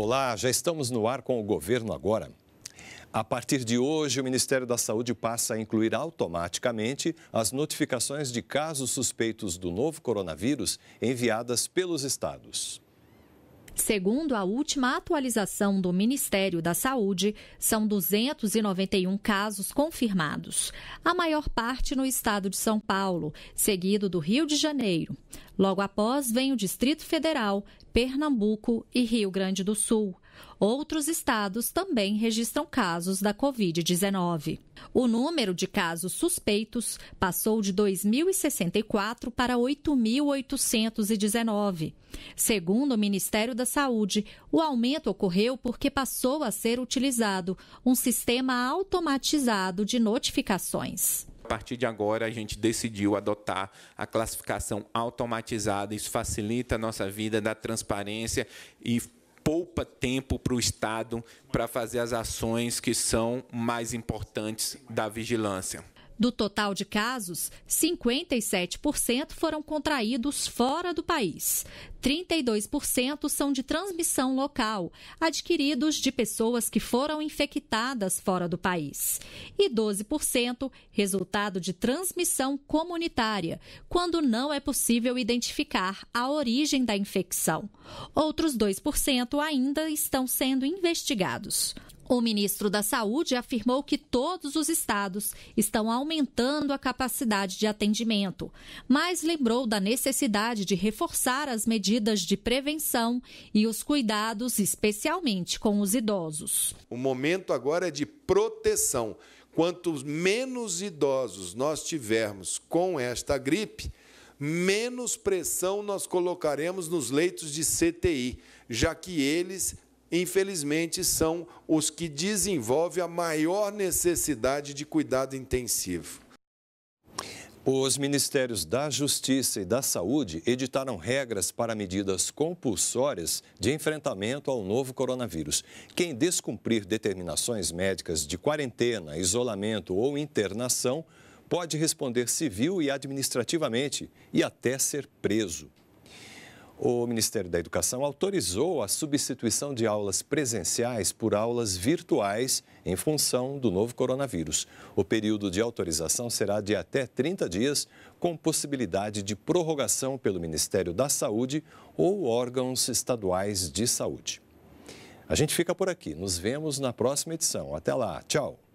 Olá, já estamos no ar com o governo agora. A partir de hoje, o Ministério da Saúde passa a incluir automaticamente as notificações de casos suspeitos do novo coronavírus enviadas pelos estados. Segundo a última atualização do Ministério da Saúde, são 291 casos confirmados, a maior parte no estado de São Paulo, seguido do Rio de Janeiro. Logo após vem o Distrito Federal, Pernambuco e Rio Grande do Sul. Outros estados também registram casos da Covid-19. O número de casos suspeitos passou de 2.064 para 8.819. Segundo o Ministério da Saúde, o aumento ocorreu porque passou a ser utilizado um sistema automatizado de notificações. A partir de agora, a gente decidiu adotar a classificação automatizada. Isso facilita a nossa vida, dá transparência e poupa tempo para o Estado para fazer as ações que são mais importantes da vigilância. Do total de casos, 57% foram contraídos fora do país. 32% são de transmissão local, adquiridos de pessoas que foram infectadas fora do país. E 12% resultado de transmissão comunitária, quando não é possível identificar a origem da infecção. Outros 2% ainda estão sendo investigados. O ministro da Saúde afirmou que todos os estados estão aumentando a capacidade de atendimento, mas lembrou da necessidade de reforçar as medidas de prevenção e os cuidados, especialmente com os idosos. O momento agora é de proteção. Quanto menos idosos nós tivermos com esta gripe, menos pressão nós colocaremos nos leitos de CTI, já que eles infelizmente, são os que desenvolvem a maior necessidade de cuidado intensivo. Os Ministérios da Justiça e da Saúde editaram regras para medidas compulsórias de enfrentamento ao novo coronavírus. Quem descumprir determinações médicas de quarentena, isolamento ou internação pode responder civil e administrativamente e até ser preso. O Ministério da Educação autorizou a substituição de aulas presenciais por aulas virtuais em função do novo coronavírus. O período de autorização será de até 30 dias, com possibilidade de prorrogação pelo Ministério da Saúde ou órgãos estaduais de saúde. A gente fica por aqui. Nos vemos na próxima edição. Até lá. Tchau.